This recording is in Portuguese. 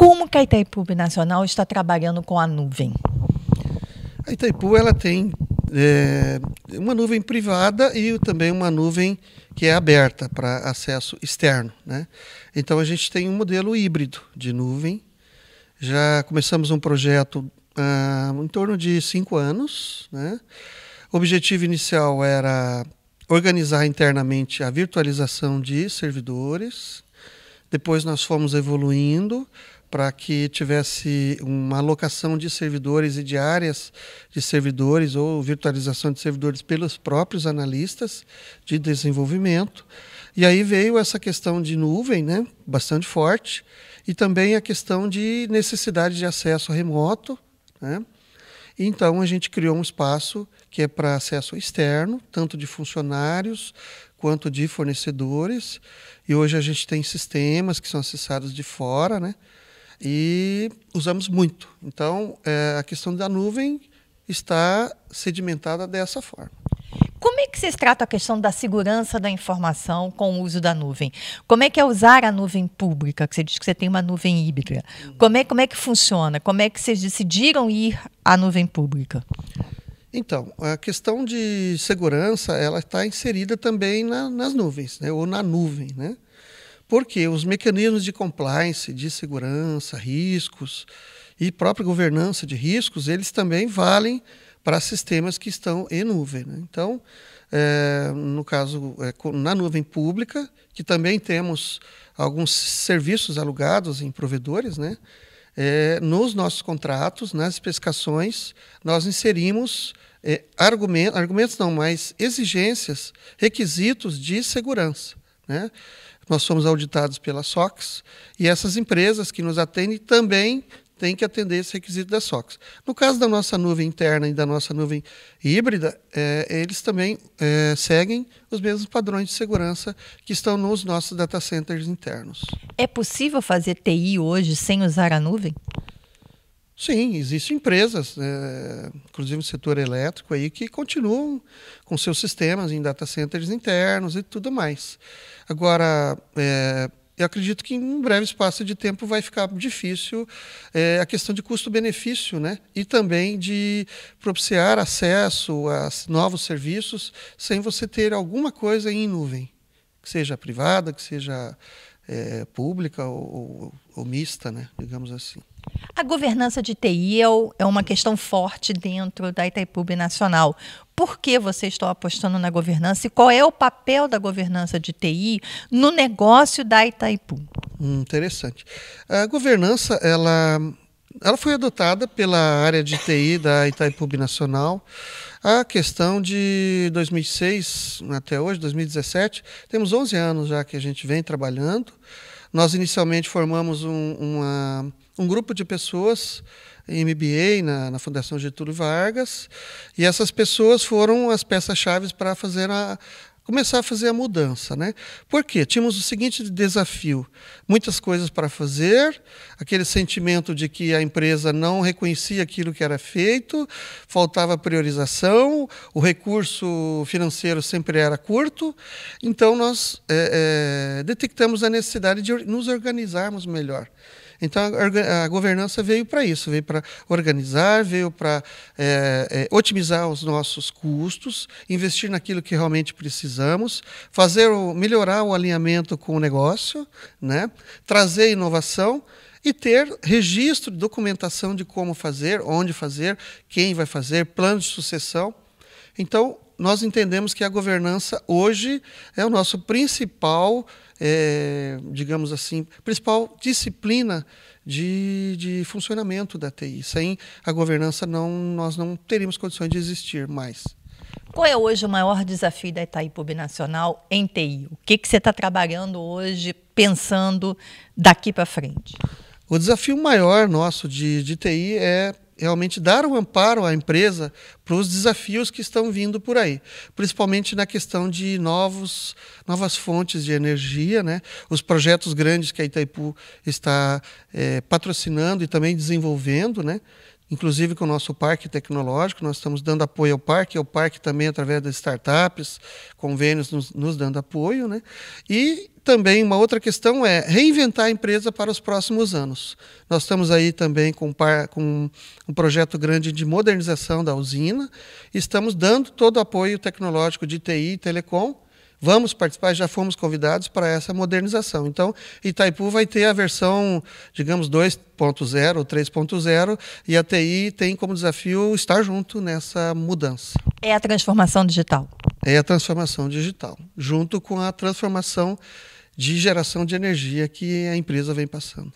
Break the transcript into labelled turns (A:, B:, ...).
A: Como que a Itaipu Nacional está trabalhando com a nuvem?
B: A Itaipu ela tem é, uma nuvem privada e também uma nuvem que é aberta para acesso externo. Né? Então a gente tem um modelo híbrido de nuvem. Já começamos um projeto ah, em torno de cinco anos. Né? O objetivo inicial era organizar internamente a virtualização de servidores. Depois nós fomos evoluindo para que tivesse uma alocação de servidores e de áreas de servidores ou virtualização de servidores pelos próprios analistas de desenvolvimento. E aí veio essa questão de nuvem, né, bastante forte, e também a questão de necessidade de acesso remoto, né? Então a gente criou um espaço que é para acesso externo, tanto de funcionários quanto de fornecedores. E hoje a gente tem sistemas que são acessados de fora, né? e usamos muito. Então, é, a questão da nuvem está sedimentada dessa forma.
A: Como é que vocês tratam a questão da segurança da informação com o uso da nuvem? Como é que é usar a nuvem pública? Que você diz que você tem uma nuvem híbrida. Como é, como é que funciona? Como é que vocês decidiram ir à nuvem pública?
B: Então, a questão de segurança ela está inserida também na, nas nuvens, né? ou na nuvem. Né? Porque os mecanismos de compliance, de segurança, riscos e própria governança de riscos, eles também valem para sistemas que estão em nuvem. Né? Então, é, no caso, é, na nuvem pública, que também temos alguns serviços alugados em provedores, né? É, nos nossos contratos, nas especificações, nós inserimos argumentos, argumentos não, mas exigências, requisitos de segurança. Né? Nós somos auditados pela SOX e essas empresas que nos atendem também têm que atender esse requisito da SOX. No caso da nossa nuvem interna e da nossa nuvem híbrida, é, eles também é, seguem os mesmos padrões de segurança que estão nos nossos data centers internos. É possível fazer TI
A: hoje sem usar a nuvem?
B: Sim, existem empresas, é, inclusive no setor elétrico, aí, que continuam com seus sistemas em data centers internos e tudo mais. Agora, é, eu acredito que em um breve espaço de tempo vai ficar difícil é, a questão de custo-benefício, né? E também de propiciar acesso a novos serviços sem você ter alguma coisa em nuvem, que seja privada, que seja é, pública ou, ou, ou mista, né? Digamos assim.
A: A governança de TI é, é uma questão forte dentro da Itaipu Nacional. Por que vocês estão apostando na governança e qual é o papel da governança de TI no negócio da Itaipu?
B: Hum, interessante. A governança, ela, ela foi adotada pela área de TI da Itaipu Nacional. A questão de 2006 até hoje, 2017, temos 11 anos já que a gente vem trabalhando. Nós inicialmente formamos um, uma um grupo de pessoas em MBA na, na Fundação Getúlio Vargas, e essas pessoas foram as peças-chave para fazer a, começar a fazer a mudança, né? Porque tínhamos o seguinte desafio: muitas coisas para fazer, aquele sentimento de que a empresa não reconhecia aquilo que era feito, faltava priorização, o recurso financeiro sempre era curto. Então nós é, é, detectamos a necessidade de nos organizarmos melhor. Então a, a governança veio para isso, veio para organizar, veio para é, é, otimizar os nossos custos, investir naquilo que realmente precisamos, fazer o, melhorar o alinhamento com o negócio, né? trazer inovação e ter registro, documentação de como fazer, onde fazer, quem vai fazer, plano de sucessão. Então, nós entendemos que a governança hoje é o nosso principal, é, digamos assim, principal disciplina de, de funcionamento da TI. Sem a governança, não, nós não teríamos condições de existir mais.
A: Qual é hoje o maior desafio da Itaí Pub Nacional em TI? O que, que você está trabalhando hoje, pensando daqui para frente?
B: O desafio maior nosso de, de TI é realmente dar um amparo à empresa para os desafios que estão vindo por aí, principalmente na questão de novos, novas fontes de energia, né? os projetos grandes que a Itaipu está é, patrocinando e também desenvolvendo. Né? inclusive com o nosso parque tecnológico. Nós estamos dando apoio ao parque, ao parque também através das startups, convênios nos, nos dando apoio. Né? E também uma outra questão é reinventar a empresa para os próximos anos. Nós estamos aí também com, par, com um projeto grande de modernização da usina, estamos dando todo o apoio tecnológico de TI e telecom vamos participar, já fomos convidados para essa modernização. Então, Itaipu vai ter a versão, digamos, 2.0 ou 3.0, e a TI tem como desafio estar junto nessa mudança. É a transformação digital. É a transformação digital, junto com a transformação de geração de energia que a empresa vem passando.